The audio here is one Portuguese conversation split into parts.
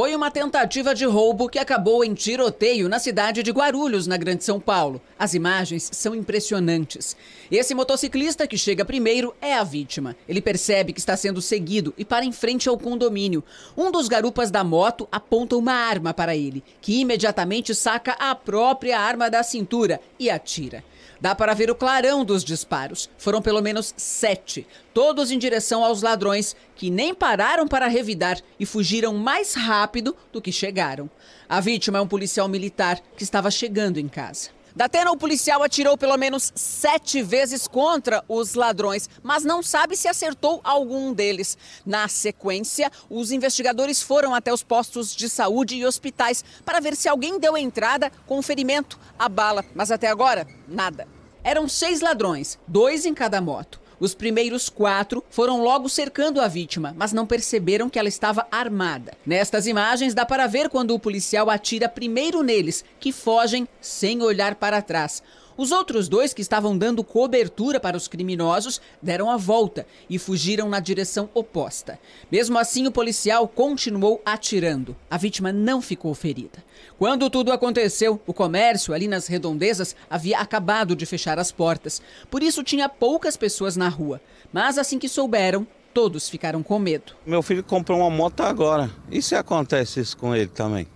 Foi uma tentativa de roubo que acabou em tiroteio na cidade de Guarulhos, na Grande São Paulo. As imagens são impressionantes. Esse motociclista que chega primeiro é a vítima. Ele percebe que está sendo seguido e para em frente ao condomínio. Um dos garupas da moto aponta uma arma para ele, que imediatamente saca a própria arma da cintura e atira. Dá para ver o clarão dos disparos. Foram pelo menos sete, todos em direção aos ladrões, que nem pararam para revidar e fugiram mais rápido rápido do que chegaram. A vítima é um policial militar que estava chegando em casa. Da Datena, o policial atirou pelo menos sete vezes contra os ladrões, mas não sabe se acertou algum deles. Na sequência, os investigadores foram até os postos de saúde e hospitais para ver se alguém deu entrada com ferimento à bala, mas até agora, nada. Eram seis ladrões, dois em cada moto. Os primeiros quatro foram logo cercando a vítima, mas não perceberam que ela estava armada. Nestas imagens dá para ver quando o policial atira primeiro neles, que fogem sem olhar para trás. Os outros dois que estavam dando cobertura para os criminosos deram a volta e fugiram na direção oposta. Mesmo assim, o policial continuou atirando. A vítima não ficou ferida. Quando tudo aconteceu, o comércio ali nas redondezas havia acabado de fechar as portas. Por isso, tinha poucas pessoas na rua. Mas assim que souberam, todos ficaram com medo. Meu filho comprou uma moto agora. E se acontece isso com ele também?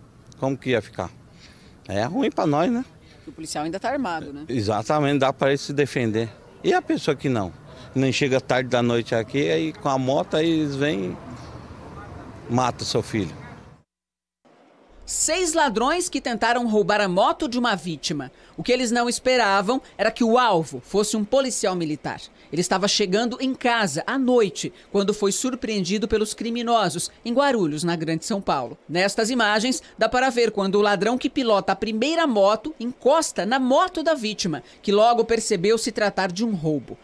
Como que ia ficar? É ruim para nós, né? O policial ainda está armado, né? Exatamente, dá para ele se defender. E a pessoa que não? Nem chega tarde da noite aqui, aí com a moto aí eles vêm mata seu filho. Seis ladrões que tentaram roubar a moto de uma vítima. O que eles não esperavam era que o alvo fosse um policial militar. Ele estava chegando em casa à noite quando foi surpreendido pelos criminosos em Guarulhos, na Grande São Paulo. Nestas imagens, dá para ver quando o ladrão que pilota a primeira moto encosta na moto da vítima, que logo percebeu se tratar de um roubo.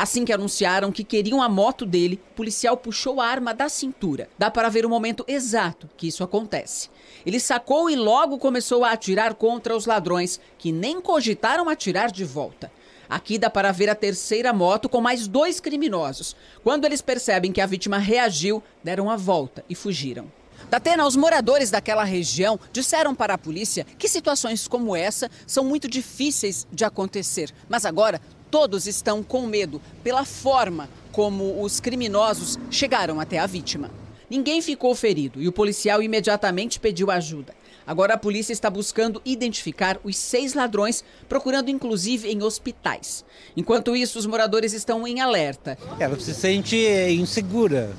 Assim que anunciaram que queriam a moto dele, o policial puxou a arma da cintura. Dá para ver o momento exato que isso acontece. Ele sacou e logo começou a atirar contra os ladrões, que nem cogitaram atirar de volta. Aqui dá para ver a terceira moto com mais dois criminosos. Quando eles percebem que a vítima reagiu, deram a volta e fugiram. Datena, os moradores daquela região disseram para a polícia que situações como essa são muito difíceis de acontecer. Mas agora Todos estão com medo pela forma como os criminosos chegaram até a vítima. Ninguém ficou ferido e o policial imediatamente pediu ajuda. Agora a polícia está buscando identificar os seis ladrões, procurando inclusive em hospitais. Enquanto isso, os moradores estão em alerta. Ela é, se sente insegura,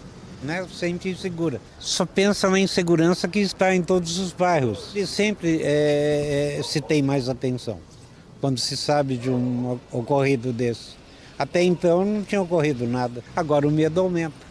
né? Se sente insegura. Só pensa na insegurança que está em todos os bairros. E sempre é, é, se tem mais atenção quando se sabe de um ocorrido desse. Até então não tinha ocorrido nada. Agora o medo aumenta.